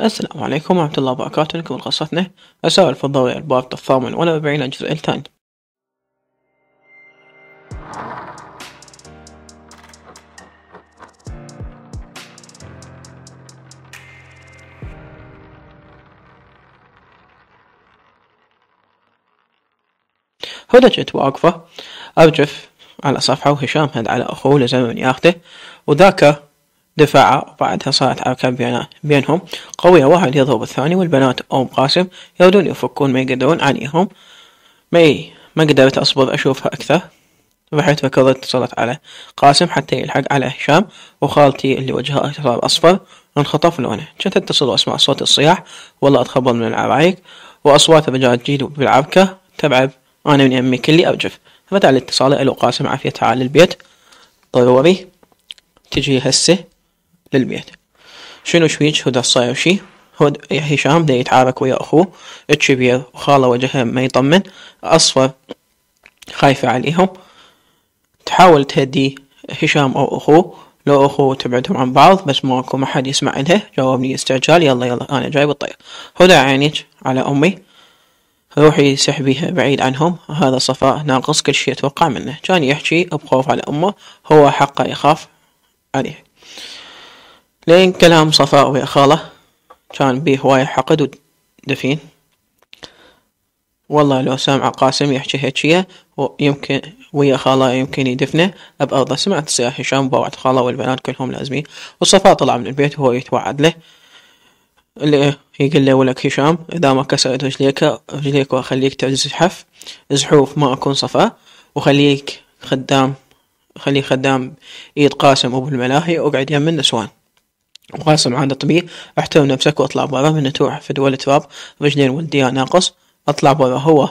السلام عليكم ورحمة الله وبركاته لكم قصتنا السؤال الضوء الباب الثامن ولا بعين الجزء الثاني جيت واقفة أرجف على صفحة وهشام هد على أخوه لزمن ياخده وذاك دفاعة وبعدها صارت حركة بينهم قوية واحد يضرب الثاني والبنات أم قاسم يودون يفكون ما يقدرون عليهم مي ما قدرت أصبر أشوفها أكثر رحت فكرت اتصلت على قاسم حتى يلحق على هشام وخالتي اللي وجهها صار أصفر انخطف لونه جت أتصل وأسمع صوت الصياح والله أتخبر من العرايق وأصوات الرجال تجيد بالعبكة تبعب أنا من يمي كلي أرجف رد على الاتصال إلو قاسم عافية تعال البيت ضروري تجي هسه للبيت شنو شويش هدى الصيوشي هد هشام دا يتعارك ويا أخوه الكبير وخاله وجهه ما يطمن أصفر خايفة عليهم تحاول تهدي هشام أو أخوه لو أخوه تبعدهم عن بعض بس ماكو أكو حد يسمع لها جاوبني استعجال يلا يلا أنا جاي بالطير هدى عينك على أمي روحي سحبيها بعيد عنهم هذا صفاء ناقص كل شيء أتوقع منه كان يحكي بخوف على أمه هو حقه يخاف عليه لين كلام صفاء ويا خاله كان بيه هواية حقد ودفين والله لو سامع قاسم يحكي هيجية ويمكن ويا خاله يمكن يدفنه بأرضه سمعت سياح هشام بوعد خاله والبنات كلهم لازمين وصفاء طلع من البيت وهو يتوعد له اللي يقول له ولك هشام إذا ما كسرت رجليك رجليك وأخليك تزحف زحوف ما أكون صفاء وخليك خدام خلي خدام إيد قاسم أبو الملاهي وأقعد يم النسوان وقاسم عن طبيعي احترم نفسك واطلع برا من تروح في دول تراب رجلين والديار ناقص اطلع برا هو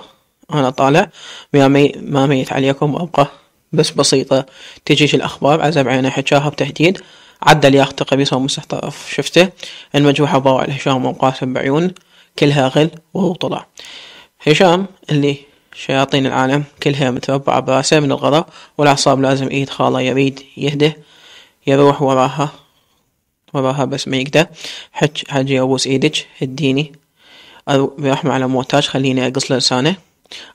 انا طالع ما مي ما ميت عليكم وابقى بس بسيطة تجيش الأخبار عزب عينه حجاها بتهديد عدى الياخت قبيصة ومستحطف شفته المجروحة باوع الهشام وقاسم بعيون كلها غل وهو طلع هشام اللي شياطين العالم كلها متربعة براسه من الغضب والأعصاب لازم إيد خاله يريد يهده يروح وراها وراها بس ما يقدر حج حجي ابوس ايدج هديني برحمة على موتاج خليني اقص لسانه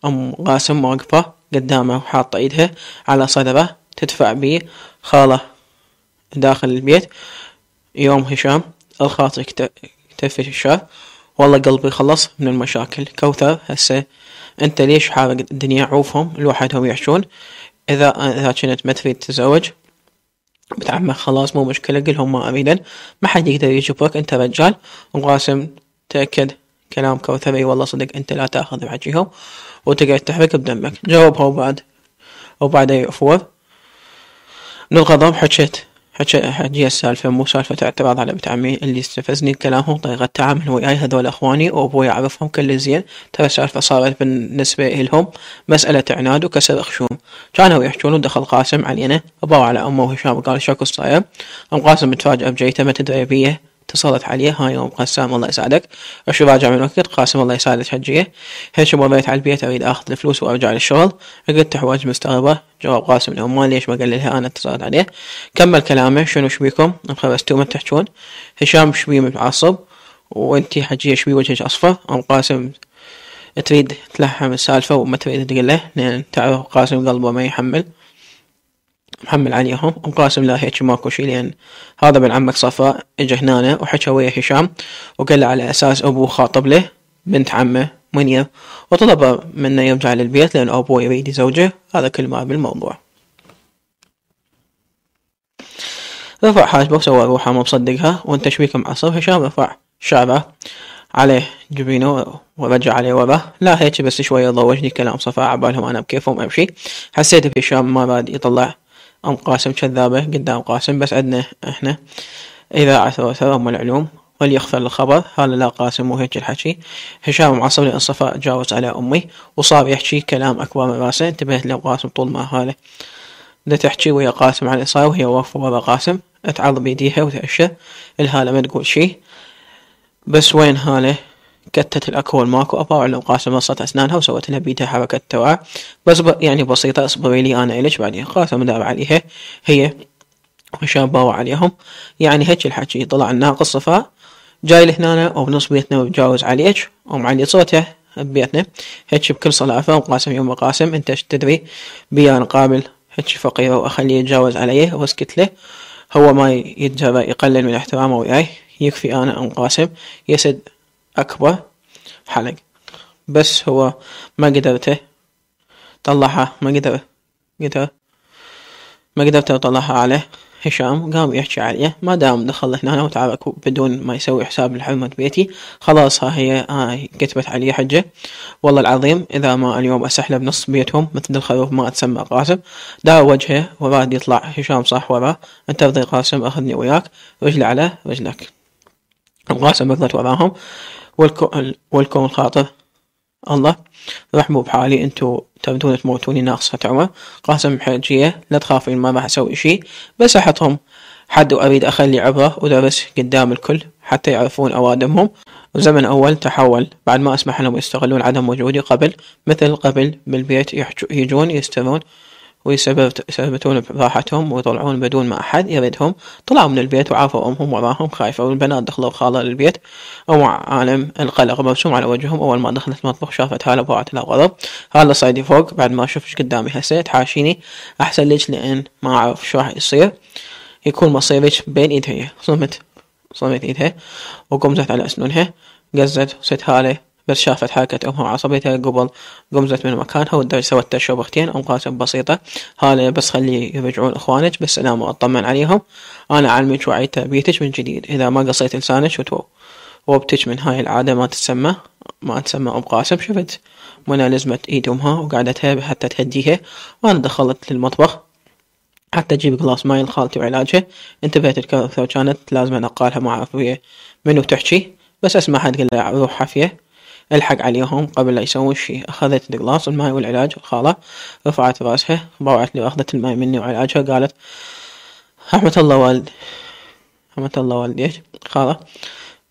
ام قاسم واقفة قدامه وحاطة ايدها على صدره تدفع بي خالة داخل البيت يوم هشام الخاطر اكتفي الشر والله قلبي خلص من المشاكل كوثر هسه انت ليش حارق الدنيا عوفهم لوحدهم يعشون اذا اذا كنت ما تريد تتزوج بتعمه خلاص مو مشكلة قلهم ما أريدن ما حد يقدر يشوفك أنت رجال وقاسم تأكد كلام كوثري والله صدق أنت لا تأخذ بحجيهم وتقعد تحرك بدمك جاوبها وبعد وبعد أي من الغضب حكيت حجي السالفة مو سالفة اعتراض على بنت عمي اللي استفزني كلامهم طريقة تعامل وياي هذول اخواني وابوي يعرفهم كل زين ترى السالفة صارت بالنسبة لهم مسألة عناد وكسر خشوم كانوا يحجون ودخل قاسم علينا ابوه على امه وهشام وقال شاكو صاير ام قاسم متفاجئ بجيته ما تدري بيه اتصلت علي هاي يوم قسام الله يساعدك اشوف راجع من وقت قاسم الله يساعدك حجية هيك مريت على البيت اريد اخذ الفلوس وارجع للشغل قلت حواج مستغربة جواب قاسم العمال ليش ما قال انا اتصلت عليه كمل كلامه شنو شبيكم انخرستوا ما تحجون هشام شبي متعصب وانتي حجية شبي وجهك اصفر ام قاسم تريد تلحم السالفة وما تريد تقله لأن تعرف قاسم قلبه ما يحمل محمل عليهم وقاسم لا هيك ماكو شي لان هذا بن عمك صفاء اجى هنا وحكى ويا هشام وقال على اساس ابوه خاطب له بنت عمه منية وطلب منه يرجع للبيت لان ابوه يريد زوجه هذا كل ما بالموضوع رفع حاجبه وسوى روحه ما مصدقها وانت شبيك معصب هشام رفع شعره عليه جبينه ورجع عليه وراه لا هيك بس شوية ضوجني كلام صفاء عبالهم أنا بكيفهم أمشي حسيت بهشام ما راد يطلع أم قاسم كذابة قدام قاسم بس عندنا إحنا إذاعة عثوا أم العلوم وليغفر الخبر هذا لا قاسم وهيك الحكي هشام معصب صفاء جاوز على أمي وصار يحكي كلام أكبر من راسه انتبهت له قاسم طول ما هذا دا تحكي ويا قاسم على إصاية وهي واقفة ورا قاسم تعض بيديها وتأشر الهالة ما تقول شي بس وين هالة كتت الأكول ماكو أبا ولو قاسم مصت أسنانها وسوت لها بيتها حركة توع بس يعني بسيطة اصبري لي أنا إلك بعدين قاسم دار عليها هي وشابوا عليهم يعني هيك الحكي طلع الناقص صفاء جاي لهنا وبنص بيتنا وبجاوز عليك ومعلي صوته ببيتنا هيك بكل صلافة وقاسم يوم قاسم انت ايش تدري بيان قابل هيك فقيرة واخليه يتجاوز عليه واسكت له هو ما يتجرأ يقلل من احترامه وياي يكفي انا ام قاسم يسد أكبر حلق بس هو ما قدرته طلعها ما قدر قدر ما قدرت أطلعها عليه هشام قام يحكي عليه ما دام دخل هنا وتعاركوا بدون ما يسوي حساب لحرمة بيتي خلاص ها هي هاي كتبت علي حجة والله العظيم إذا ما اليوم أسحله بنص بيتهم مثل الخروف ما أتسمى قاسم دار وجهه وراد يطلع هشام صح ورا أنت رضي قاسم أخذني وياك رجلي على رجلك قاسم ركضت وراهم والكون, والكون خاطر الله رحموا بحالي انتو تردون تموتوني ناقصة عمر قاسم حجية لا تخافين ما راح اسوي شي بس احطهم حد واريد اخلي عبرة ودرس قدام الكل حتى يعرفون اوادمهم وزمن اول تحول بعد ما اسمح لهم يستغلون عدم وجودي قبل مثل قبل بالبيت يحجو يجون يسترون ويسببتون براحتهم ويطلعون بدون ما أحد يردهم طلعوا من البيت وعافوا أمهم وراهم خايفة والبنات دخلوا خالة للبيت أو عالم القلق مرسوم على وجههم أول ما دخلت المطبخ شافت هالة وقعت لها غضب هالة صعدي فوق بعد ما شفش قدامي هسه تحاشيني أحسن ليش لأن ما أعرف شو راح يصير يكون مصيرك بين إيدها صمت صمت إيدها وقمزت على أسنانها قزت وست هالة بس شافت حركة أمها وعصبيتها قبل قمزت من مكانها والدرج سوت تشرب أختين أم قاسم بسيطة هالة بس خلي يرجعون إخوانك بالسلامة وأطمن عليهم أنا أعلمك وعي تربيتك من جديد إذا ما قصيت لسانك وتو وبتج من هاي العادة ما تسمى ما تسمى أم قاسم شفت منى لزمت إيد أمها وقعدتها حتى تهديها وأنا دخلت للمطبخ حتى أجيب كلاس ماي لخالتي وعلاجها انتبهت الكثرة وكانت لازم انقالها ما اعرف منو تحكي بس اسمع حد قال روح حافية الحق عليهم قبل لا يسوي شي أخذت القلاص الماي والعلاج الخالة رفعت راسها ضوعت لي وأخذت الماي مني وعلاجها قالت رحمة الله والد رحمة الله والديك خالة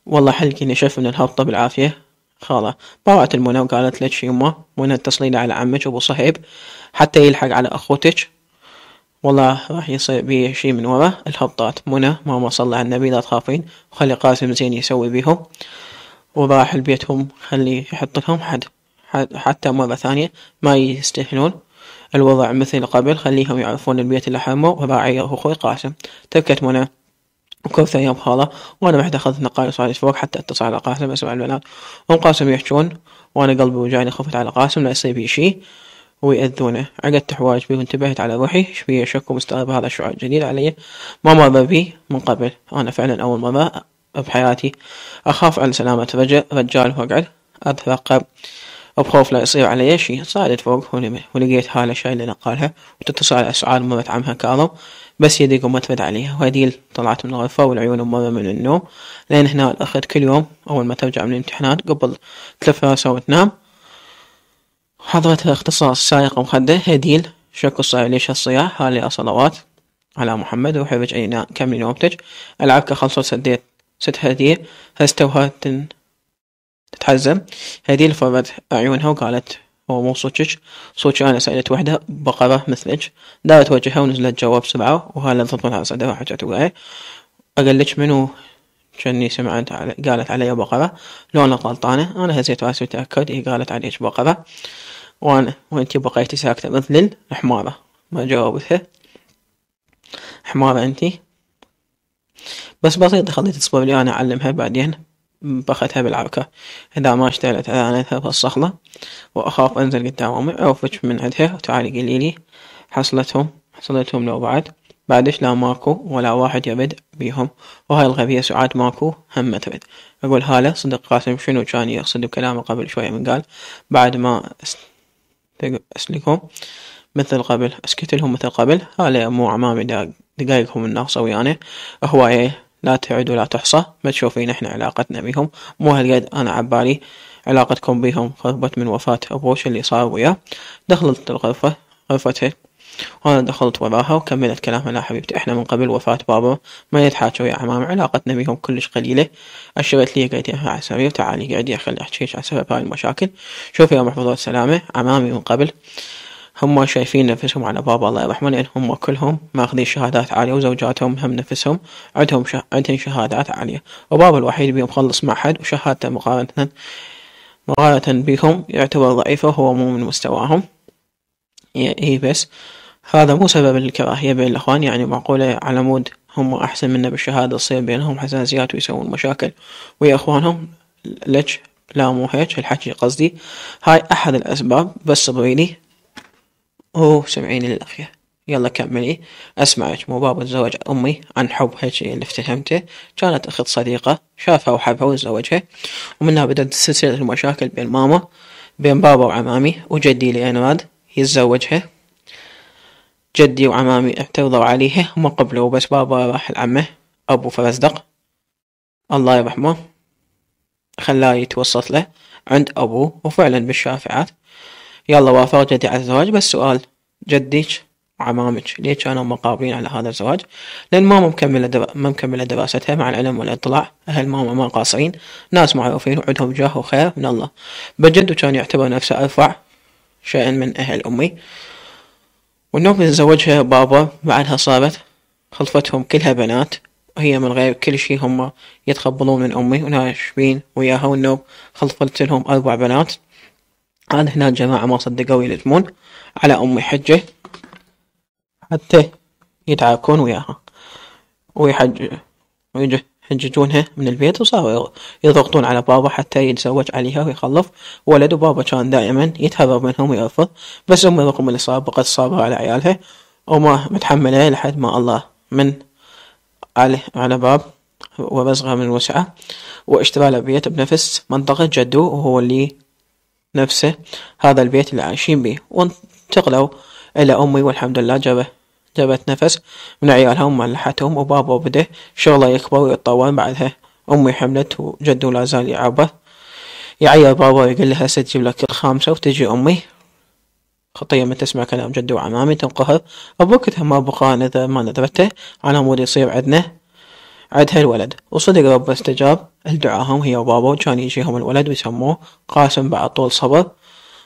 والله حلكي نشف من الهبطة بالعافية خالة طلعت المنى وقالت لك يما منى اتصلي على عمك أبو صهيب حتى يلحق على أخوتك والله راح يصير بي شي من ورا الهبطات منى ماما صلى على النبي لا تخافين وخلي قاسم زين يسوي بيهم وراح لبيتهم خلي يحط لهم حد حتى مرة ثانية ما يستهنون الوضع مثل قبل خليهم يعرفون البيت اللي حرمه راعي أخوي قاسم تبكت منى وكوثر يوم خالة وأنا رحت أخذت نقالي على فوق حتى اتصل على قاسم أسمع البنات هم قاسم يحجون وأنا قلبي وجعني خفت على قاسم لا يصيب شيء شي ويأذونه عقدت حواج بي وانتبهت على روحي شوية شك ومستغرب هذا الشعور الجديد علي ما مر بي من قبل أنا فعلا أول مرة بحياتي أخاف على سلامة رجال وأقعد أترقب وبخوف لا يصير علي شي صعدت فوق ولقيت هالة الأشياء اللي نقالها وتتصل أسعار مرت عمها كاظم بس يدي وما ترد عليها وهديل طلعت من الغرفة والعيون مرة من النوم لين هنا الأخت كل يوم أول ما ترجع من الامتحانات قبل تلف راسها وتنام حضرت اختصاص سائق مخدة هديل شكو صاير ليش هالصياح هالي صلوات على محمد وحبج أي كملي نومتج العبكة خلصت سديت ست هدية هستوها تتحزم هدية فرمت أعينها وقالت هو مو صوتش صوتش أنا سألت وحدة بقرة مثلك دارت وجهها ونزلت جواب سبعة وهلا تطلع على صدرها حجت وقعت أقلتش منو جني سمعت على... قالت علي بقرة أنا غلطانة أنا هزيت راسي وتأكد هي قالت عليك بقرة وأنا وأنتي بقيتي ساكتة مثل الحمارة ما جاوبتها حمارة أنتي بس بسيطة خليت تصبر لي أنا أعلمها بعدين بأخذها بالعركة إذا ما اشتغلت أعانتها بالصخلة وأخاف أنزل قدام أمي أوفج من عندها وتعالي قليلي لي حصلتهم حصلتهم لو بعد بعدش لا ماكو ولا واحد يبد بيهم وهاي الغبية سعاد ماكو هم تبد أقول هالة صدق قاسم شنو كان يقصد كلامه قبل شوية من قال بعد ما أسلكهم مثل قبل أسكت لهم مثل قبل هالة مو عمامي داق دقائقهم الناقصة ويانا هواية لا تعد ولا تحصى ما تشوفين احنا علاقتنا بهم مو هالقد انا عبالي علاقتكم بهم خربت من وفاة أبوش اللي صار وياه دخلت الغرفة غرفتها وأنا دخلت وراها وكملت كلامها لا حبيبتي إحنا من قبل وفاة بابا ما نتحاكى يا عمام علاقتنا بهم كلش قليلة أشرت لي قعدي على السرير تعالي قعدي خلي أحكيش على سبب هاي المشاكل شوفي يا محفوظة السلامة عمامي من قبل هم شايفين نفسهم على باب الله الرحمن لأن هم كلهم ماخذين شهادات عالية وزوجاتهم هم نفسهم عندهم شه... عندهم شهادات عالية وباب الوحيد بيهم خلص معهد وشهادته مقارنة مقارنة بهم يعتبر ضعيفة وهو مو من مستواهم اي بس هذا مو سبب الكراهية بين الأخوان يعني معقولة على مود هم أحسن منا بالشهادة تصير بينهم حساسيات ويسوون مشاكل ويا إخوانهم لج لا مو هيك الحكي قصدي هاي أحد الأسباب بس صبريني أوه سمعيني للأخير يلا كملي أسمعك مو بابا تزوج أمي عن حب هيك اللي افتهمته كانت أخت صديقة شافها وحبها وتزوجها ومنها بدأت سلسلة المشاكل بين ماما بين بابا وعمامي وجدي لي عناد يتزوجها جدي وعمامي اعترضوا عليها وما قبلوا بس بابا راح لعمه أبو فرزدق الله يرحمه خلاه يتوسط له عند أبوه وفعلا بالشافعات يلا وافق جدي على الزواج بس سؤال جديك وعمامك ليش كانوا مقابلين على هذا الزواج لأن ماما مكملة دب... ما مكملة دراستها مع العلم والإطلاع أهل ماما ما قاصرين ناس معروفين وعندهم جاه وخير من الله بجد كان يعتبر نفسه أرفع شأن من أهل أمي والنوم تزوجها بابا بعدها صارت خلفتهم كلها بنات هي من غير كل شي هم يتقبلون من أمي وناشبين وياها والنوب خلفت لهم أربع بنات عاد هنا الجماعة ما صدقوا يلزمون على أم حجة حتى يتعاكون وياها ويحج يحججونها من البيت وصاروا يضغطون على بابا حتى يتزوج عليها ويخلف ولد وبابا كان دائما يتهرب منهم ويرفض بس أمي رغم الإصابة قد صابها على عيالها وما متحملة لحد ما الله من على على باب وبصغة من وسعة واشترى له بيت بنفس منطقة جدو وهو اللي نفسه هذا البيت اللي عايشين بيه وانتقلوا إلى أمي والحمد لله جابه جابت نفس من عيالها وملحتهم وبابا بدأ شغله يكبر ويتطور بعدها أمي حملت وجده لازال زال يعبه يعير بابا يقول لها هسه لك الخامسة وتجي أمي خطية من تسمع كلام جدو وعمامي تنقهر أبوكتها ما بقى نذر ما نذرته على مود يصير عندنا عدها الولد وصدق ربه استجاب لدعاهم هي وبابا وكان يجيهم الولد ويسموه قاسم بعد طول صبر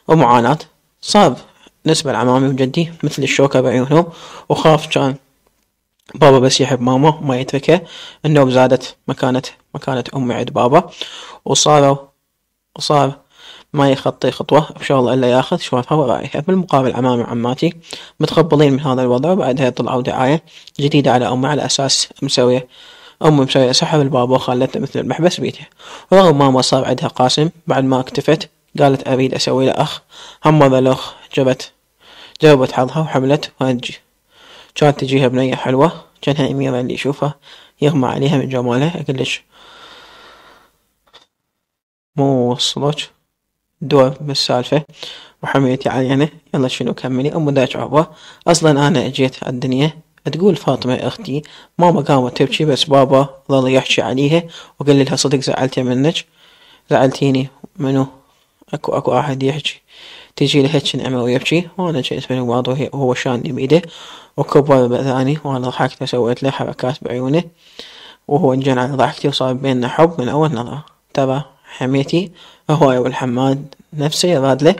ومعاناة صاب نسبة لعمامي وجدي مثل الشوكة بعيونهم وخاف كان بابا بس يحب ماما وما يتركه النوم زادت مكانة مكانة أمي عند بابا وصاروا وصار ما يخطي خطوة بشغل إلا ياخذ شوفها ورايحة بالمقابل عمامي وعماتي متقبلين من هذا الوضع وبعدها طلعوا دعاية جديدة على أمي على أساس مسوية أمي مسوية سحب الباب وخلتنا مثل المحبس بيتها ورغم ما مصاب عندها قاسم بعد ما اكتفت قالت أريد أسوي له أخ هم ذا الأخ جبت جاوبت حظها وحملت وأنجي كانت تجيها بنية حلوة كانها أميرة اللي يشوفها يغمى عليها من جمالها أقلش مو وصلتش دور بالسالفة وحميتي علينا يلا شنو كملي أم ذاك عبوة أصلا أنا أجيت الدنيا تقول فاطمة أختي ماما قامت تبكي بس بابا ظل يحكي عليها وقال لها صدق زعلتي منك زعلتيني منو أكو أكو أحد يحكي تجي لهيك نعمة ويبكي وأنا جيت من بعض وهو شاني بإيده وكبر بأذاني وأنا ضحكت وسويت له حركات بعيونه وهو انجن على ضحكتي وصار بيننا حب من أول نظرة ترى حميتي هواي والحماد نفسي له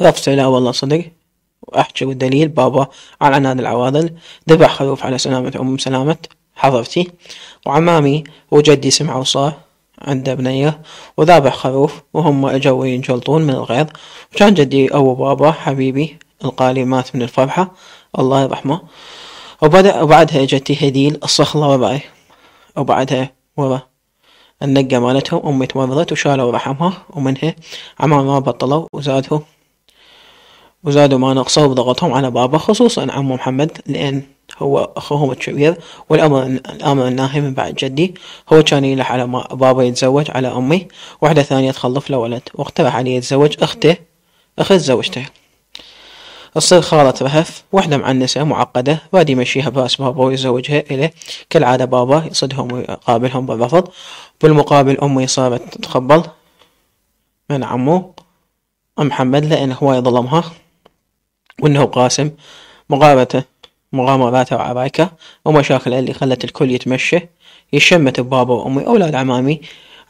رفته لا والله صدق وأحكي والدليل بابا على عنان العواضل ذبح خروف على سلامة أم سلامة حضرتي وعمامي وجدي سمعوا صار عند بنية وذابح خروف وهم اجوا ينجلطون من الغيظ وكان جدي أبو بابا حبيبي القالي مات من الفرحة الله يرحمه وبدأ وبعدها اجتي هديل الصخلة وراي وبعدها ورا النقة مالتهم أمي تمرضت وشالوا رحمها ومنها عمامها بطلوا وزادهم وزادوا ما نقصوا بضغطهم على بابا خصوصا عمو محمد لأن هو أخوهم الكبير والأمر الأمر الناهي من بعد جدي هو كان يلح على بابا يتزوج على أمي واحدة ثانية تخلف له ولد واقترح عليه يتزوج أخته أخت زوجته تصير خالة رهف وحدة معنسة معقدة بادي يمشيها برأس بابا ويزوجها إليه كالعادة بابا يصدهم ويقابلهم بالرفض بالمقابل أمي صارت تتقبل من عمو أم محمد لأن هو يظلمها وأنه قاسم مغامرته مغامراته وعرايكه ومشاكله اللي خلت الكل يتمشى يشمت بابا وأمي أولاد عمامي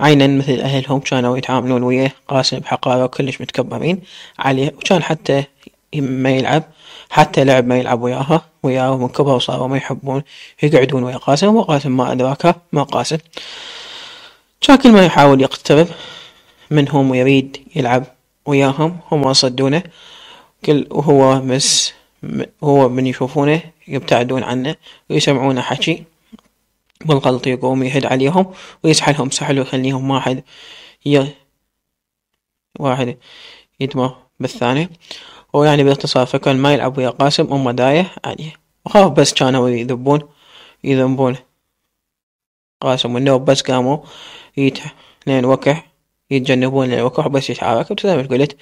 عينا مثل أهلهم كانوا يتعاملون وياه قاسم بحقارة وكلش متكبرين عليه وكان حتى ما يلعب حتى لعب ما يلعب وياها وياه من كبر وصاروا ما يحبون يقعدون ويا قاسم وقاسم ما أدراكه ما قاسم كان كل ما يحاول يقترب منهم ويريد يلعب وياهم هم صدونه كل وهو بس هو من يشوفونه يبتعدون عنه ويسمعونه حكي بالغلط يقوم يهد عليهم ويسحلهم سحل ويخليهم واحد ي... واحد يدمر بالثاني ويعني باختصار فكان ما يلعب ويا قاسم أم داية عليه يعني وخاف بس كانوا يذبون يذنبون قاسم والنوب بس قاموا يتحنين لين وكح يتجنبون الوكح بس يتحرك ما قلت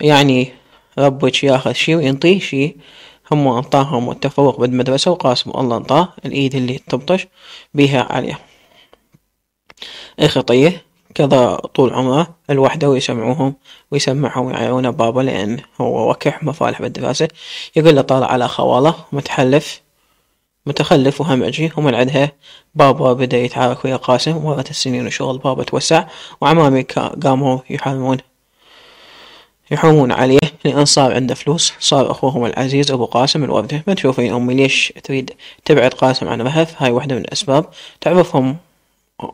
يعني ربك ياخذ شي وينطيه شي هم انطاهم التفوق بالمدرسة وقاسم الله انطاه الايد اللي تبطش بها عليه اخطيه كذا طول عمره الوحدة ويسمعوهم ويسمعهم ويعيرون بابا لأن هو وكح مفالح بالدراسة يقول له طالع على خواله متحلف متخلف وهمجي ومن عندها بابا بدأ يتعارك ويا قاسم ومرت السنين وشغل بابا توسع وعمامي قاموا يحرمون يحومون عليه لأن صار عنده فلوس صار أخوهم العزيز أبو قاسم الوردة ما تشوفين أمي ليش تريد تبعد قاسم عن رهف هاي واحدة من الأسباب تعرفهم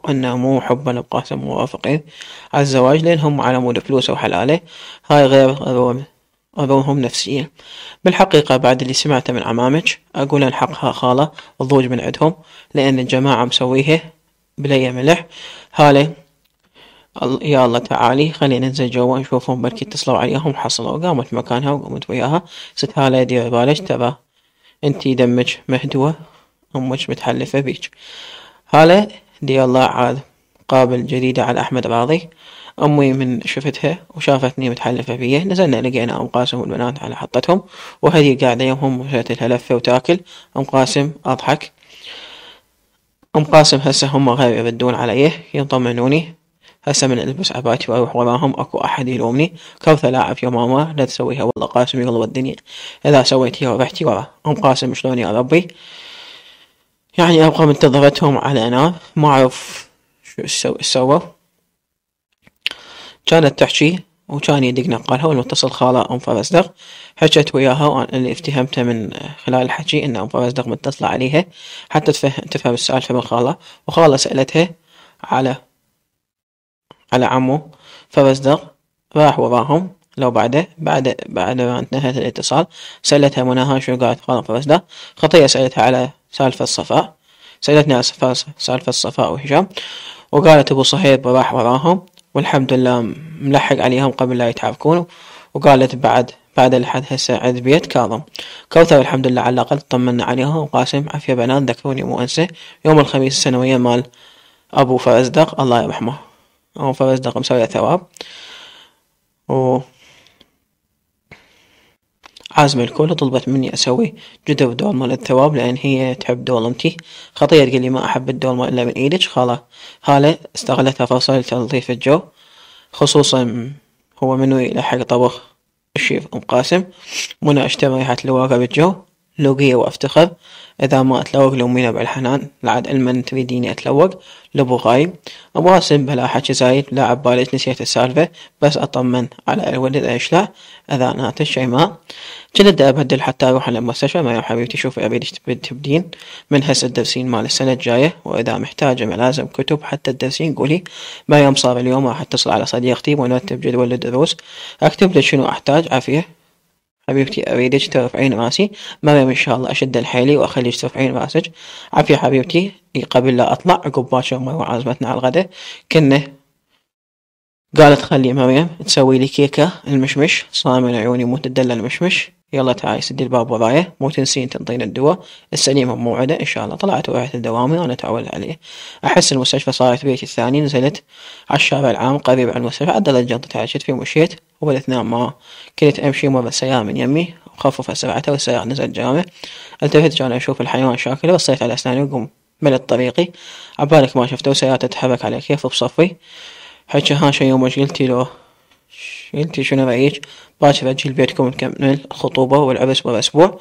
أنه مو حبا لقاسم موافقين على الزواج لأنهم على مود فلوسه وحلاله هاي غير أذوهم نفسيا بالحقيقة بعد اللي سمعته من عمامك أقول أن حقها خالة الضوج من عندهم لأن الجماعة مسويها بلي ملح هالي يا الله تعالي خلينا ننزل جوا نشوفهم بركي اتصلوا عليهم حصلوا قامت مكانها وقامت وياها ست هالة يدير عبالش تبا انتي دمج مهدوة امك متحلفة بيج هالة دي الله عاد قابل جديدة على أحمد راضي أمي من شفتها وشافتني متحلفة بيه نزلنا لقينا أم قاسم والبنات على حطتهم وهدي قاعدة يمهم وشاتلها لفة وتاكل أم قاسم أضحك أم قاسم هسه هم غير يردون عليه يطمنوني هسه من البس عبايتي واروح وراهم اكو احد يلومني كوثة لاعب يا ماما لا تسويها والله قاسم يغلب الدنيا اذا سويتيها ورحتي ورا ام قاسم شلون يا ربي يعني ابقى منتظرتهم على نار ما اعرف شو سووا كانت تحكي وكان يدق نقالها والمتصل خالة أم فرزدق حكت وياها وأنا اللي افتهمته من خلال الحكي إن أم فرزدق متصلة عليها حتى تفهم السالفة من خالة وخالة سألتها على على عمه فبصدق راح وراهم لو بعده بعد بعد ما انتهت الاتصال سألتها مناها شو قالت خانم فبصدق خطية سألتها على سالفة صفاء سألتني على سالفة صفاء وهشام وقالت أبو صهيب راح وراهم والحمد لله ملحق عليهم قبل لا يتعاركون وقالت بعد بعد الحد هسه عند بيت كاظم كوثر الحمد لله على الأقل طمنا عليهم وقاسم عافية بنات ذكروني مو انسى يوم الخميس السنوية مال أبو فرزدق الله يرحمه أو فبس ده ثواب و عازم الكل طلبت مني أسوي جدول دولمة للثواب لأن هي تحب دولمتي خطية تقول لي ما أحب الدولمة إلا من إيدك خالة هالة استغلتها فرصة لتنظيف الجو خصوصا هو منوي إلى حق طبخ الشيف أم قاسم منى اشتهى ريحة الواقع بالجو لوقية وافتخر إذا ما أتلوق لو مينا بالحنان لعد المن تريديني أتلوق لبو غايب أبو أسم بلا حكي زايد لا عبالي نسيت السالفة بس أطمن على الولد إيش لا إذا نات الشيماء جلد أبدل حتى أروح على المستشفى ما يا حبيبتي شوفي أريدك تبدين من هسه الدرسين مال السنة الجاية وإذا محتاجة ملازم كتب حتى الدرسين قولي ما يوم صار اليوم راح أتصل على صديقتي ونرتب جدول الدروس أكتب لك شنو أحتاج عافية حبيبتي أريدك ترفعين راسي مريم إن شاء الله أشد الحيلي وأخليك ترفعين راسك عافية حبيبتي قبل لا أطلع عقب باشر مروة عزمتنا على الغداء كنا قالت خلي مريم تسوي لي كيكة المشمش صار عيوني مو تدلى المشمش يلا تعالي سدي الباب ورايا مو تنسين تنطين الدواء السليمة موعدة إن شاء الله طلعت ورحت لدوامي وأنا أتعود عليه أحس المستشفى صارت بيتي الثاني نزلت على الشارع العام قريب عن المستشفى عدلت جنطة عشت في مشيت وبالاثنين ما كنت أمشي مرة سيارة من يمي وخفف سرعته والسيارة نزل جامع التفت جانا أشوف الحيوان شاكله وصيت على أسناني وقم ملت طريقي عبالك ما شفته وسيارة تتحرك على كيف بصفي حكى ها شي يوم قلتي له قلتي شنو رأيك باكر أجي لبيتكم نكمل الخطوبة والعرس بأسبوع أسبوع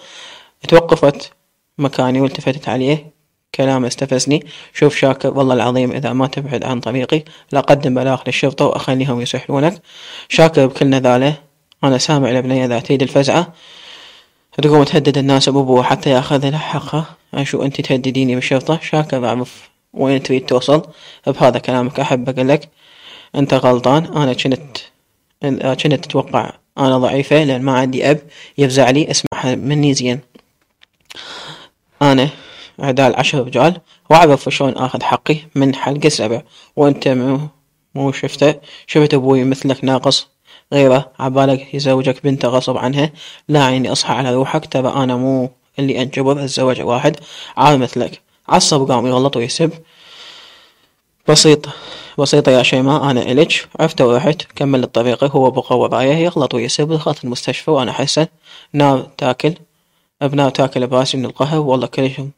توقفت مكاني والتفتت عليه كلام استفزني شوف شاكر والله العظيم إذا ما تبعد عن طريقي لأقدم بلاغ للشرطة وأخليهم يسحلونك شاكر بكل نذالة أنا سامع الأبنية ذاتي الفزعة تقوم تهدد الناس بأبوه حتى ياخذ له حقه شو أنت تهدديني بالشرطة شاكر أعرف وين تريد توصل بهذا كلامك أحب أقول لك أنت غلطان أنا كنت كنت تتوقع أنا ضعيفة لأن ما عندي أب يفزع لي اسمعها مني زين أنا هدال عشر رجال واعرف شلون اخذ حقي من حلقة سبع وانت مو مو شفته شفت ابوي مثلك ناقص غيره عبالك يزوجك بنت غصب عنها لا عيني اصحى على روحك ترى انا مو اللي انجبر اتزوج واحد عار مثلك عصب قام يغلط ويسب بسيط بسيطة يا شيماء أنا إلج عرفت ورحت كمل الطريقة هو بقى ورايا يغلط ويسب دخلت المستشفى وأنا حسن نار تاكل أبناء تاكل براسي من القهر والله كلهم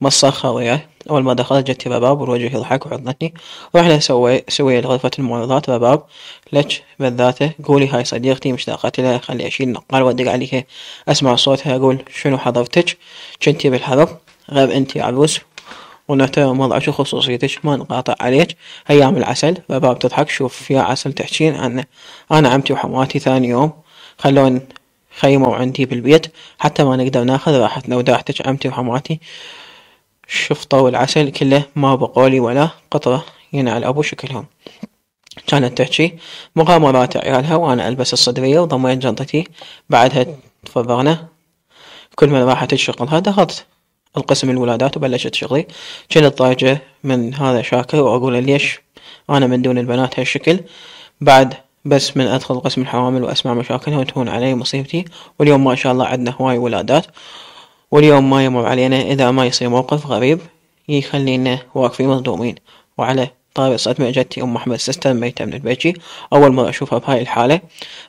مصخة وياه أول ما دخلت جت بباب والوجه يضحك وعضتني رحنا سوي سوي لغرفة الممرضات بباب لج بالذاته قولي هاي صديقتي مشتاقة لها خلي أشيل نقال وأدق عليها أسمع صوتها أقول شنو حضرتك جنتي بالحرب غير أنتي عروس ونعتبر شو خصوصيتك ما نقاطع عليك أيام العسل بباب تضحك شوف يا عسل تحكين عنه أنا عمتي وحماتي ثاني يوم خلون خيمة وعندي بالبيت حتى ما نقدر ناخذ راحتنا ودا احتج عمتي وحماتي شفطة والعسل كله ما بقولي ولا قطرة ينعل أبو شكلهم كانت تحكي مغامرات عيالها وأنا ألبس الصدرية وضميت جنطتي بعدها تفرغنا كل من راحت شغلها دخلت القسم الولادات وبلشت شغلي كنت ضايجة من هذا شاكر وأقول ليش أنا من دون البنات هالشكل بعد بس من أدخل قسم الحوامل وأسمع مشاكلها وتهون علي مصيبتي واليوم ما شاء الله عندنا هواي ولادات واليوم ما يمر علينا إذا ما يصير موقف غريب يخلينا واقفين مصدومين وعلى طارق صدمة جتي أم أحمد سستر ميتة من البيجي أول مرة أشوفها بهاي الحالة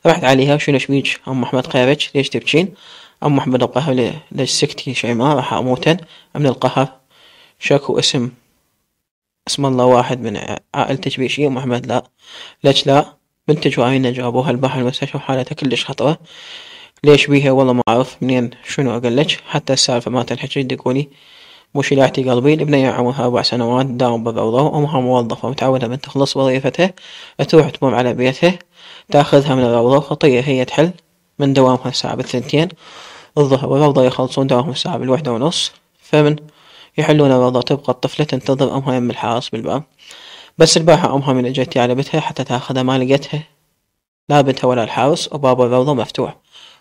رحت عليها شنو شبيج أم أحمد خيرج ليش تبكين أم أحمد القهر ليش سكتي شيماء راح أموتن من القهر شكو اسم اسم الله واحد من عائلتك بشي أم أحمد لا ليش لا منتجوا وأين جابوها البحر المستشفى أشوف حالتها كلش خطرة ليش بيها والله ما أعرف منين شنو أقلج حتى السالفة ما تنحكي يدقوني مش لاحتي قلبي البنية عمرها أربع سنوات داوم بالروضة وأمها موظفة متعودة من تخلص وظيفتها تروح تمر على بيتها تاخذها من الروضة وخطية هي تحل من دوامها الساعة بالثنتين الظهر والروضة يخلصون دوامهم الساعة بالوحدة ونص فمن يحلون الروضة تبقى الطفلة تنتظر أمها يم الحارس بالباب بس البارحة أمها من إجتي على بيتها حتى تاخذها ما لقيتها لا بنتها ولا الحارس وباب الروضة مفتوح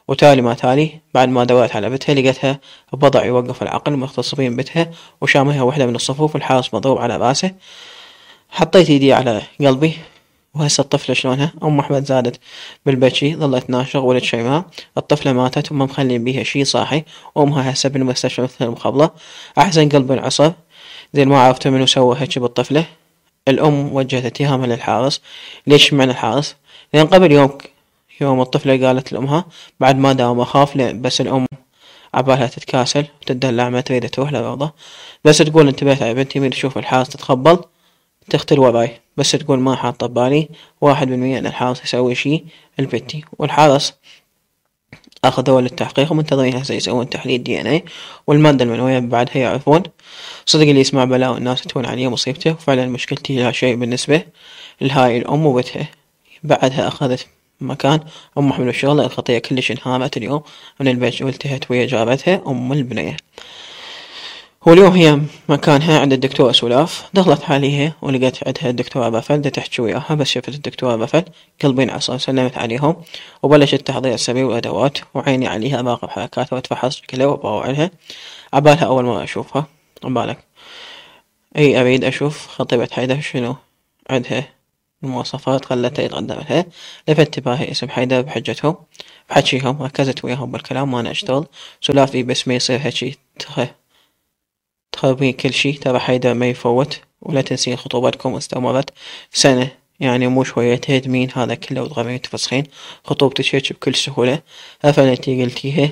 وتالي ما تالي بعد ما دورت على بيتها لقيتها بضع يوقف العقل مغتصبين بيتها وشامها وحدة من الصفوف والحاوس مضروب على راسه حطيت ايدي على قلبي وهسه الطفلة شلونها أم أحمد زادت بالبكي ظلت ناشغ ولد شيماء الطفلة ماتت وما مخلين بيها شي صاحي وأمها هسه بالمستشفى مثل المخبلة أحزن قلب العصر زين ما عرفت منو سوى هيك بالطفلة الأم وجهت اتهامها للحارس ليش معنى الحارس؟ لأن قبل يوم يوم الطفلة قالت لأمها بعد ما داوم أخاف بس الأم عبالها تتكاسل وتدلع ما تريد تروح للروضة بس تقول انتبهت على بنتي من تشوف الحارس تتخبل تختل وراي بس تقول ما حاطة ببالي واحد بالمية أن الحارس يسوي شي لبنتي والحارس أخذوها للتحقيق ومنتظرين هسه يسوون تحليل دي إن إيه والمادة المنوية بعدها يعرفون صدق اللي يسمع بلاء الناس تهون عليه مصيبته وفعلا مشكلتي لا شيء بالنسبة لهاي الأم وبتها بعدها أخذت مكان أم حمل الشغل الخطية كلش انهارت اليوم من البيت والتهت ويا جارتها أم البنية واليوم هي مكانها عند الدكتورة سولاف دخلت حاليها ولقيت عندها الدكتورة بافل تحكي وياها بس شفت الدكتورة بفل قلبي عصا سلمت عليهم وبلشت تحضير السبي والأدوات وعيني عليها باقي حركاتها وتفحص شكلها وبروعلها عبالها أول مرة أشوفها عبالك أي أريد أشوف خطيبة حيدر شنو عندها المواصفات خلتها يتقدم لها لفت انتباهي اسم حيدر بحجتهم بحكيهم ركزت وياهم بالكلام وأنا أشتغل سلافي بس ما يصير هيك تخبري كل شي ترى حيدر ما يفوت ولا تنسين خطوبتكم استمرت سنة يعني مو شوية تهدمين هذا كله وتغيرين تفسخين خطوبتك هيك بكل سهولة أفنتي قلتيها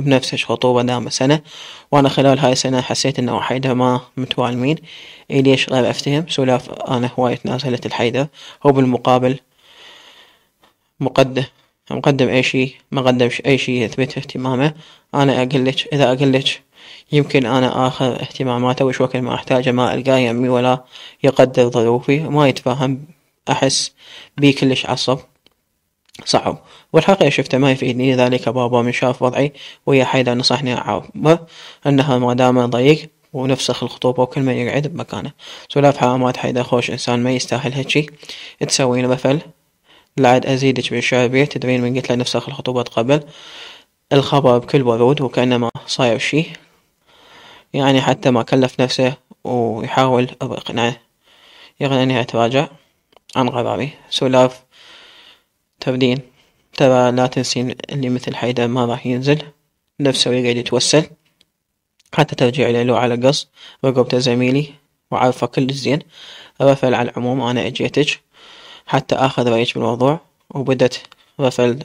بنفسك خطوبة دام سنة وأنا خلال هاي السنة حسيت إنه حيدر ما متوالمين إيه ليش غير أفتهم سلاف أنا هواية تنازلت الحيدر هو بالمقابل مقدم مقدم أي شي ما قدمش أي شي يثبت اهتمامه أنا أقلك إذا أقلك يمكن أنا آخذ اهتماماته وش وقت ما أحتاجه ما ألقاه يمي ولا يقدر ظروفي ما يتفهم أحس بي كلش عصب صعب والحقيقة شفته ما يفيدني ذلك بابا من شاف وضعي ويا حيدر نصحني أعاقبه أنها ما دام ضيق ونفسخ الخطوبة وكل من يقعد بمكانه سلاف حرامات حيدر خوش إنسان ما يستاهل هالشي تسوين بفل لعد أزيدك بالشعبية تدرين من قلت له نفسخ الخطوبة قبل الخبر بكل برود وكأنما صاير شي يعني حتى ما كلف نفسه ويحاول بإقناعه يقنعني أتراجع عن قراري سولاف تبدين ترى لا تنسين اللي مثل حيدر ما راح ينزل نفسه ويقعد يتوسل حتى ترجع له على قص رقبته زميلي وعارفه كل الزين رفل على العموم أنا أجيتك حتى آخذ رأيك بالموضوع وبدت رفل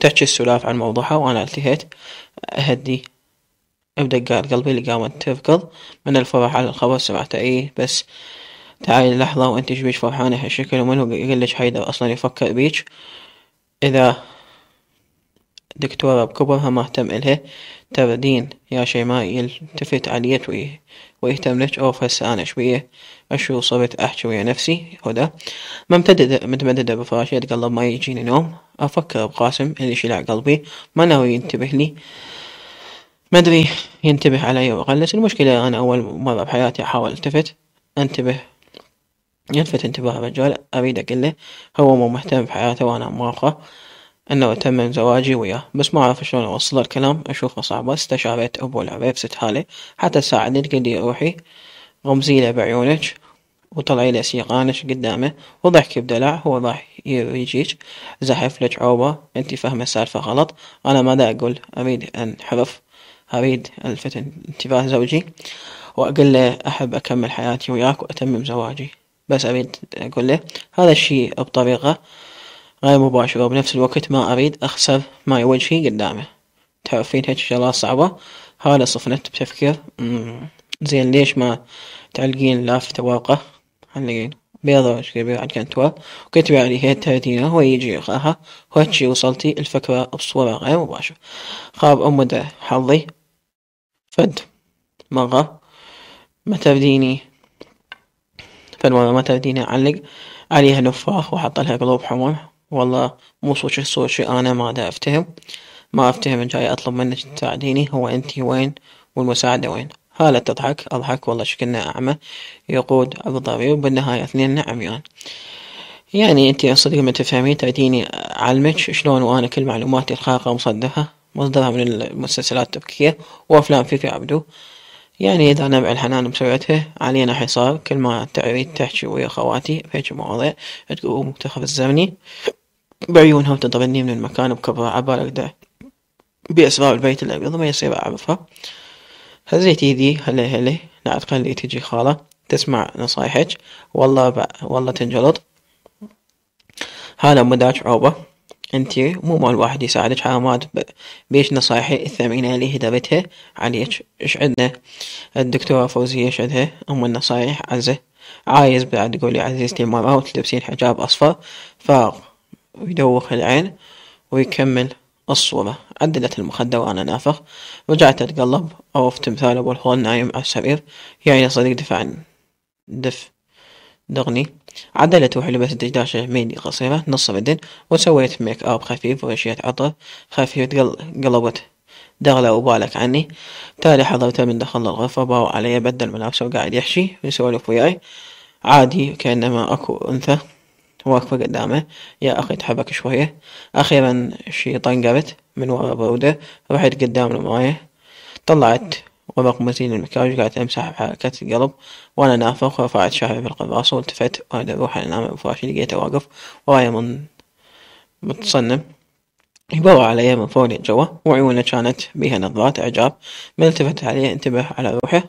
تحكي السلاف عن موضوعها وأنا التهيت أهدي بدق قلبي اللي قامت تركض من الفرح على الخبر سمعت ايه بس تعالي لحظة وانتي شبيش بيش فرحانة هالشكل ومنو هو حيدر اصلا يفكر بيش اذا دكتورة بكبرها ما اهتم الها تردين يا شيماء يلتفت عليت ويه ويهتم لك اوف هسه انا شوية اشو صرت احكي ويا نفسي هدى ممتددة متمددة بفراشي اتقلب ما يجيني نوم افكر بقاسم اللي شلع قلبي ما ناوي ينتبه لي ما أدري ينتبه علي وقال المشكلة أنا أول مرة بحياتي أحاول ألتفت أنتبه يلفت انتباه الرجال أريد أقول له هو مو مهتم بحياته وأنا موافقة أنه تم زواجي وياه بس ما أعرف شلون أوصل الكلام أشوفه صعبة استشاريت أبو العريف ست هالي حتى ساعدني قدي روحي غمزي له بعيونك وطلعي له سيقانش قدامه وضحكي بدلع هو راح يجيك زحف لك عوبة انت فاهمة السالفة غلط أنا ماذا أقول أريد أنحرف أريد ألفت انتباه زوجي وأقول له أحب أكمل حياتي وياك وأتمم زواجي بس أريد أقول له هذا الشيء بطريقة غير مباشرة وبنفس الوقت ما أريد أخسر ما وجهي قدامه تعرفين هيك شغلات صعبة هذا صفنت بتفكير زين ليش ما تعلقين لافتة ورقة علقين بيضة كبيرة عن كنتوا وكتبي عليها تهدينا هو يجي يقراها وهيك وصلتي الفكرة بصورة غير مباشرة خاب أمده حظي فد مرة تبديني فد فالمرة ما تبديني أعلق عليها نفاخ وحط لها قلوب حمر والله مو صوتي صوتي أنا ما دا أفتهم ما أفتهم جاي أطلب منك تساعديني هو أنتي وين والمساعدة وين هالة تضحك أضحك والله شكلنا أعمى يقود أبو ضرير وبالنهاية اثنيننا نعم عميان يعني أنت صدق ما تفهمين تعديني علمك شلون وأنا كل معلوماتي الخارقة مصدها مصدرها من المسلسلات التركية وأفلام فيفي عبدو يعني إذا نبع الحنان مسويته علينا حصار كل ما تعريد تحكي ويا خواتي في مواضيع تقوم تخف الزمني بعيونها وتضربني من المكان بكبرة عبالة ده بأسرار البيت الأبيض ما يصير أعرفها هزيتي ذي هلا هلا لا تخلي تجي خالة تسمع نصايحك والله بقى والله تنجلط هذا مداج عوبة انت مو مال واحد يساعدك على بيش نصايحي الثمينة اللي هدبتها عليك ايش عندنا الدكتورة فوزية ايش عندها ام النصائح عزة عايز بعد تقولي عزيزتي مرة وتلبسين حجاب اصفر فاغ ويدوخ العين ويكمل الصورة عدلت المخدة وأنا نافخ رجعت أتقلب عرفت تمثال أبو الهول نايم على السرير يعني صديق دفع عن دف دغني عدلت وحلبت الدجاجة ميني قصيرة نص بدن وسويت ميك اب خفيف وأشياء عطر خفيف قلبت دغلة وبالك عني تالي حضرته من دخل الغرفة باو علي بدل ملابسه وقاعد يحشي ويسولف وياي عادي كأنما أكو أنثى واقفة قدامه يا أخي تحبك شوية أخيرا شي طنقرت من ورا برودة رحت قدام المراية طلعت وبقمتي المكياج قاعد أمسح بحركات القلب وأنا نافخ ورفعت شعري بالقراصة والتفت وأنا أروح أنام بفراشي لقيته واقف ورايا من متصنم يبرع علي من فوق جوا وعيونه كانت بها نظرات إعجاب من التفت عليه انتبه على روحه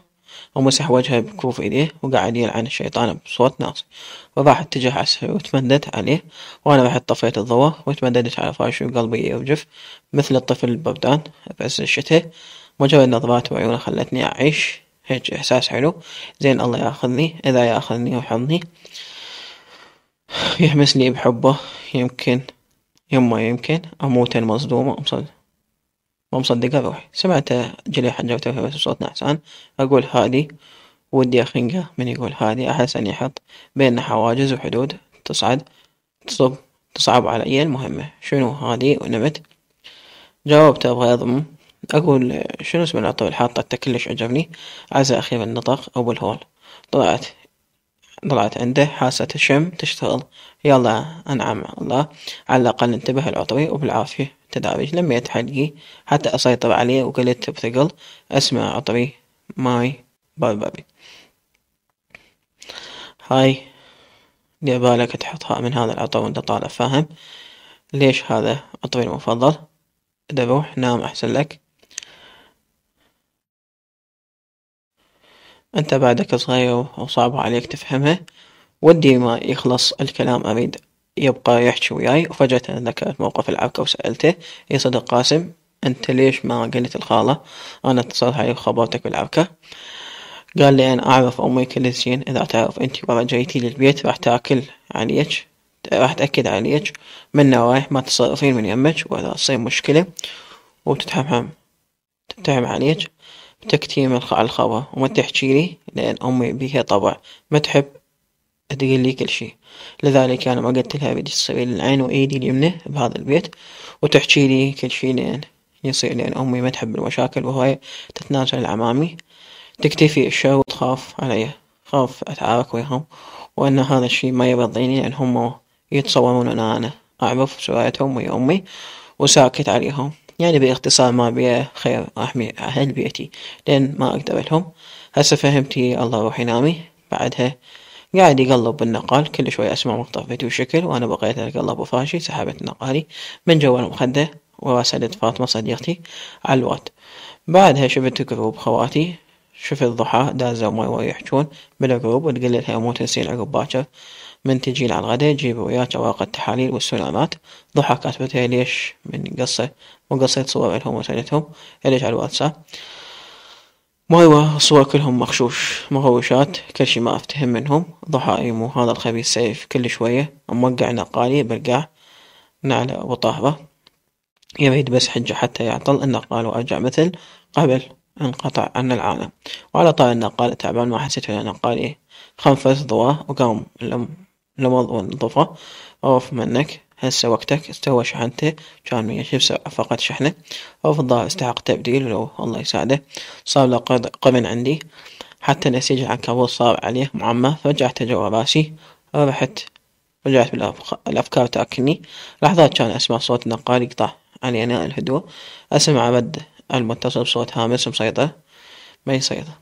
ومسح وجهه بكفوف إيديه وقعد يلعن الشيطان بصوت ناصي وراح اتجه على السرير وتمدد عليه وأنا رحت طفيت الضوء وتمددت على فراشي وقلبي يرجف مثل الطفل البردان بس الشتاء مجرد نظرات وعيونه خلتني أعيش هيك إحساس حلو زين الله ياخذني إذا ياخذني ويحضني يحمسني بحبه يمكن يما يمكن أموت مصدومة ما مصدقة روحي سمعت جلي حجرته بس بصوت نحسان أقول هادي ودي أخنقه من يقول هادي أحس أني أحط بيننا حواجز وحدود تصعد تصب تصعب علي المهمة شنو هادي ونمت جاوبت أبغى أضم أقول شنو اسم العطور الحاطة كلش عجبني عزا أخيرا نطق أول هول طلعت طلعت عنده حاسة الشم تشتغل يلا أنعم الله على الأقل انتبه العطري وبالعافية تدريج لميت حلقي حتى أسيطر عليه وقلت بثقل اسمع عطري ماي بربابي هاي دير بالك تحطها من هذا العطر وانت طالع فاهم ليش هذا عطري المفضل إذا روح نام أحسن لك أنت بعدك صغير وصعب عليك تفهمه ودي ما يخلص الكلام أريد يبقى يحكي وياي وفجأة ذكرت موقف العركة وسألته يا صدق قاسم أنت ليش ما قلت الخالة أنا اتصلت علي وخبرتك بالعركة قال لي أنا أعرف أمي كل زين إذا تعرف أنت ورا جيتي للبيت راح تأكل عليك راح تأكد عليك من رايح ما تصرفين من يمك وإذا تصير مشكلة وتتحمم تتهم عليك تكتي من الخوا وما تحكي لي لأن أمي بيها طبع ما تحب تقول لي كل شي لذلك أنا ما قلت لها بدي تسوي العين وإيدي اليمنى بهذا البيت وتحكي لي كل شي لأن يصير لأن أمي ما تحب المشاكل وهاي تتنازل العمامي تكتفي الشر وتخاف علي خاف أتعارك وياهم وأن هذا الشي ما يرضيني لأن هم يتصورون أنا أعرف سوايتهم ويا أمي وساكت عليهم يعني باختصار ما بيا خير أحمي أهل بيتي لأن ما أقدر لهم هسه فهمتي الله روحي نامي بعدها قاعد يقلب بالنقال كل شوي أسمع مقطع فيديو شكل وأنا بقيت أقلب وفاشي سحبت نقالي من جوال المخدة وراسلت فاطمة صديقتي على الوات بعدها شفت جروب خواتي شفت ضحى دازة ومي ويحجون بالجروب وتقول مو تنسين عقب باكر من تجي على الغداء جيبوا وياك أوراق التحاليل والسلامات ضحى كاتبتها ليش من قصة وقصيت صور إلهم وسالتهم ليش على الواتساب هو الصور كلهم مخشوش مغوشات كل شي ما أفتهم منهم ضحى إيمو هذا الخبيث سيف كل شوية موقع نقالي بالقاع نعلة وطاهرة يريد بس حجة حتى يعطل النقال وأرجع مثل قبل انقطع عن العالم وعلى طال النقال تعبان ما حسيت ان نقالي إيه. خنفس ضواه وقام الأم لما والضفة أوف منك هسه وقتك استوى شحنته كان من شبسة فقد شحنه اوف الظاهر استحق تبديل لو الله يساعده صار له قرن عندي حتى نسيج عنكبوت صار عليه معمى فرجعت جوا راسي رحت رجعت بالأفكار تأكلني لحظات كان أسمع صوت نقال يقطع علينا الهدوء أسمع رد المتصل بصوت هامس مسيطر ما يسيطر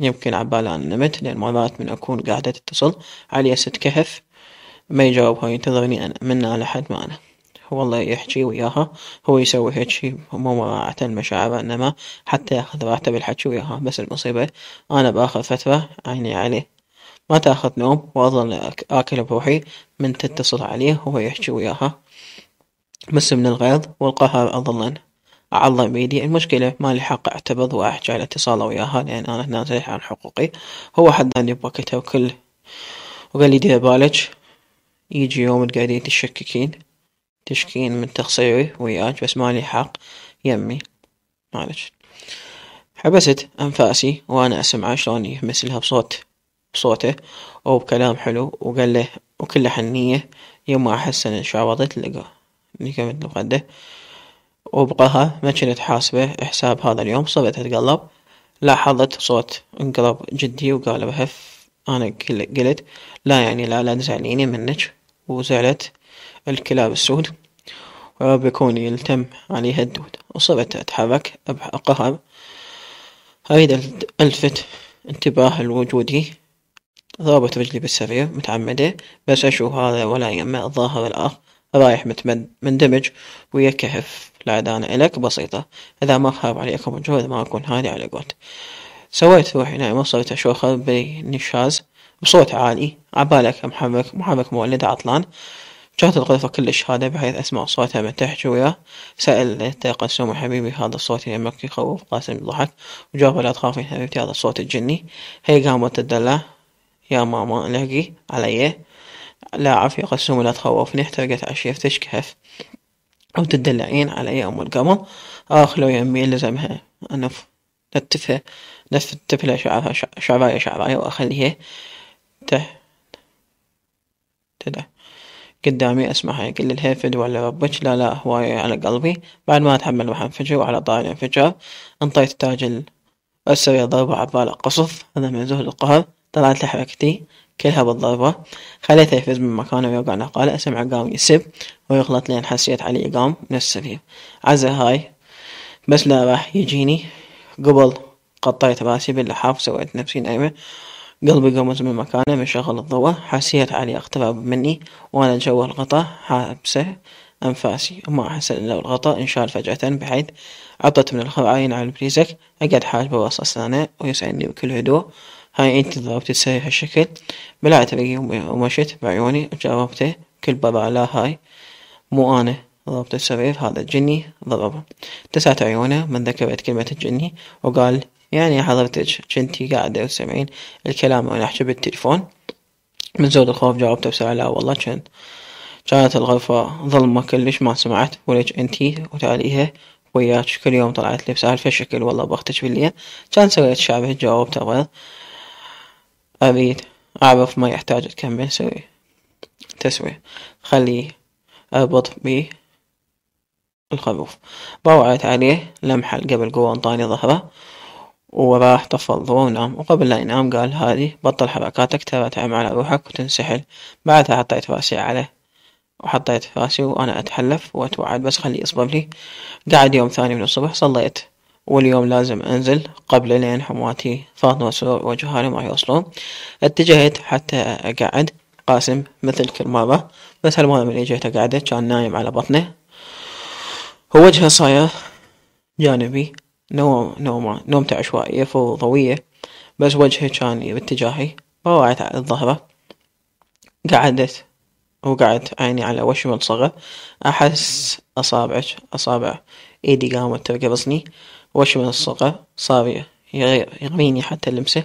يمكن عبالها أنا نمت لأن مرات من أكون قاعدة تتصل علي ست كهف ما يجاوبها ينتظرني أنا منها لحد ما أنا هو الله يحجي وياها هو يسوي هيك شي مو مراعاة المشاعر إنما حتى ياخذ راحته بالحكي وياها بس المصيبة أنا باخذ فترة عيني عليه ما تاخذ نوم وأظل آكل بروحي من تتصل عليه وهو يحجي وياها بس من الغيظ والقهر أظلن الله بيدي المشكلة ما لي حق اعتبض واحجي على اتصاله وياها لان انا نازل عن حقوقي هو حداني بوقتها وكل وقال لي دير بالك يجي يوم تقعدين تشككين تشكين من تقصيري وياك بس مالي حق يمي مالج حبست أنفاسي وأنا اسمع شلون يمثلها بصوت بصوته أو بكلام حلو وقال له وكل حنية يوم ما أحس إن شعبضت لقى لقى من وبقها ما كنت حاسبه حساب هذا اليوم صرت أتقلب لاحظت صوت انقلب جدي وقال بهف أنا قلت لا يعني لا لا تزعليني منك وزعلت الكلاب السود وبكوني التم عليها الدود وصرت أتحرك اقهر أريد ألفت انتباه الوجودي ضربت رجلي بالسرير متعمدة بس أشوف هذا ولا يمه الظاهر الآخر رايح متمد مندمج ويا كهف لا إلك بسيطة إذا ما خاب عليكم مجهود ما أكون هادي على قولت سويت روحي نايمة صرت أشوخة بنشاز بصوت عالي عبالك محمك محمك مولد عطلان جات الغرفة كلش هادئة بحيث أسمع صوتها من تحكي وياه سألته قسوم حبيبي هذا الصوت يمك يخوف قاسم ضحك وجاوب لا تخافين حبيبتي هذا الصوت الجني هي قامت تدلع يا ماما لهقي علي لا عافية قسم ولا تخوفني احترقت عشية تشكهف أو تدلعين علي أم القمر آخ لو يمي لزمها أنف نتفه نتفل شعرها شعراي شعراي وأخليها ته تده قدامي أسمعها يقول لها فدوى ولا ربك لا لا هواية على قلبي بعد ما أتحمل مع انفجر وعلى طاري الانفجار انطيت تاج السرية ضربة عبالة قصف هذا من زهد القهر طلعت لحركتي كلها بالضربة خليته يفز من مكانه ويوقع نقاله أسمع قام يسب ويغلط لين حسيت علي قام من السبيب عزة هاي بس لا راح يجيني قبل قطيت راسي باللحاف سويت نفسي نايمة قلبي قمز من مكانه مشغل الضوء حسيت علي اقترب مني وأنا جوا الغطا حابسه أنفاسي وما أحس إلا الغطاء انشال فجأة بحيث عطت من الخرعين على بريزك أقعد حاجبه وسط أسنانه ويسعدني بكل هدوء هاي انت ضربتي تسوي هالشكل بلعت اعتبري ومشيت بعيوني وجاوبته كل برا لا هاي مو انا ضربت السرير هذا الجني ضربه تسعت عيونه من ذكرت كلمة الجني وقال يعني حضرتك جنتي قاعدة وسمعين الكلام وانا احكي بالتليفون من زود الخوف جاوبته بسرعة لا والله كنت كانت الغرفة ظلمة كلش ما سمعت وليش انتي وتاليها وياك كل يوم طلعت لي بسالفة شكل والله بختك بالليل كان سويت شعبه جاوبته أريد أعرف ما يحتاج تكمل سوي تسوية خلي أربط بي الخروف بوعت عليه لمحة قبل قوة انطاني ظهره وراح طفل ضوء ونام وقبل لا ينام قال هذه بطل حركاتك ترى تعم على روحك وتنسحل بعدها حطيت راسي عليه وحطيت راسي وأنا أتحلف وأتوعد بس خلي يصبر لي قعد يوم ثاني من الصبح صليت واليوم لازم أنزل قبل لأن حماتي فاطمة وسوء وجهاري ما يوصلون اتجهت حتى أقعد قاسم مثل كل مرة بس هالمرة من اجيت اقعدت كان نايم على بطنه ووجهه صاير جانبي نوم نوم نومته عشوائية فوضوية بس وجهه كان باتجاهي فوعت على ظهره قعدت وقعدت عيني على وشي من صغر أحس أصابعك أصابع إيدي قامت ترقبصني وش من الصقة صاوية يرميني حتى لمسه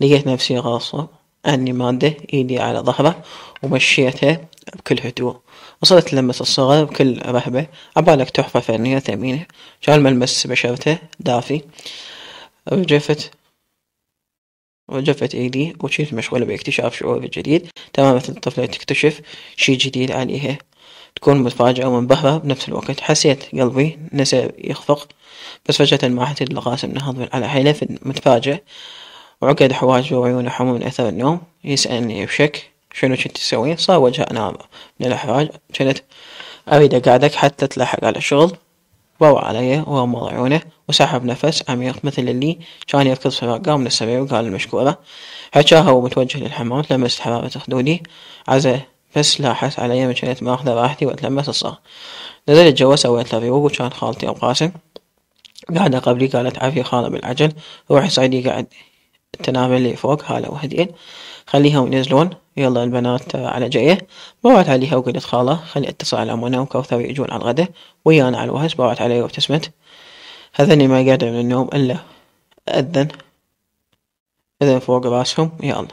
لقيت نفسي غاصة أني مادة إيدي على ظهره ومشيته بكل هدوء وصلت لمس الصغر بكل رهبة عبالك تحفة فنية ثمينة جعل ملمس بشرته دافي وجفت وجفت ايدي وشيت مشغولة باكتشاف شعور جديد تمام مثل الطفلة تكتشف شي جديد عليها تكون متفاجئة ومنبهرة بنفس الوقت حسيت قلبي نسى يخفق بس فجأة ما حسيت القاسم نهض على حيله متفاجئ وعقد حواجبه وعيونه حمر من أثر النوم يسألني بشك شنو كنت تسوين صار وجهه نار من الإحراج كنت أريد أقعدك حتى تلحق على الشغل بوع علي وغمض عيونه وسحب نفس عميق مثل اللي كان يركض في الرقة من السرير وقال المشكورة حكاها ومتوجه للحمام لمست حرارة خدودي عزا بس لاحت علي من شأنت ما أخذ راحتي وأتلمس الصخر نزلت جواسة وأتلافي كانت خالتي أم قاسم قاعدة قبلي قالت عافية خالة بالعجل روحي صعيدي قاعد تنام اللي فوق هالة وهديل خليهم ينزلون يلا البنات على جاية بوعت عليها وقلت خالة خلي اتصل على منى وكوثر يجون على الغدة ويانا على الوهس بوعت علي وابتسمت هذني ما قادر من النوم إلا أذن إذن فوق راسهم يلا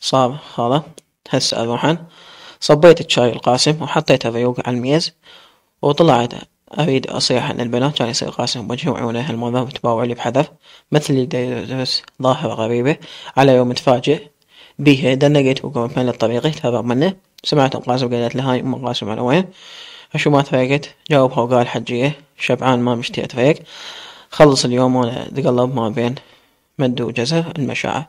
صار خالة هسه أروحن صبيت الشاي القاسم وحطيته ذيوق على الميز وطلعت أريد أصيح أن البنات كان يصير قاسم بوجهه وعيونه هالموضوع متباوع لي بحذف مثل يدرس ظاهرة غريبة على يوم تفاجئ بيها دنقت وقمت من الطريق تهرب منه سمعت أم قاسم قالت له هاي أم قاسم على وين أشو ما تفاجئت جاوبها وقال حجية شبعان ما مشتي أتفاجئ خلص اليوم وأنا تقلب ما بين مد وجزر المشاعة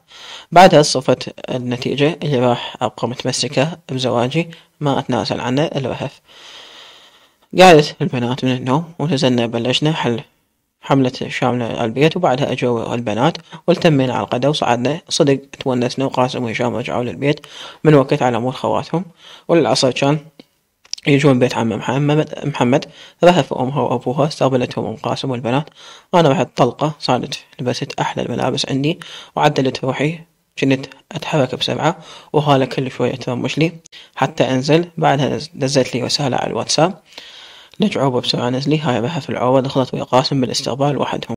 بعدها صفت النتيجة اللي راح أبقى متمسكة بزواجي ما أتنازل عنه الرهف قعدت البنات من النوم ونزلنا بلشنا حل حملة شاملة البيت وبعدها أجوا البنات والتمينا على الغداء وصعدنا صدق تونسنا وقاسم وهشام رجعوا للبيت من وقت على مول خواتهم والعصر كان يجون بيت عم محمد محمد رهف أمها وأبوها استقبلتهم أم قاسم والبنات أنا رحت طلقة صارت لبست أحلى الملابس عندي وعدلت روحي جنت أتحرك بسرعة وهالة كل شوية ترمش لي حتى أنزل بعدها نزلت لي رسالة على الواتساب نجعوبة بسرعة نزلي هاي رهف العوبة دخلت ويا قاسم بالاستقبال وحدهم